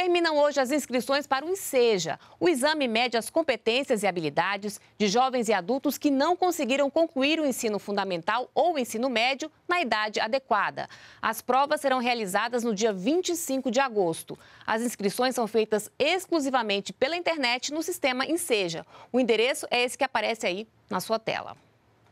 Terminam hoje as inscrições para o Inseja, O exame mede as competências e habilidades de jovens e adultos que não conseguiram concluir o ensino fundamental ou o ensino médio na idade adequada. As provas serão realizadas no dia 25 de agosto. As inscrições são feitas exclusivamente pela internet no sistema Inseja. O endereço é esse que aparece aí na sua tela.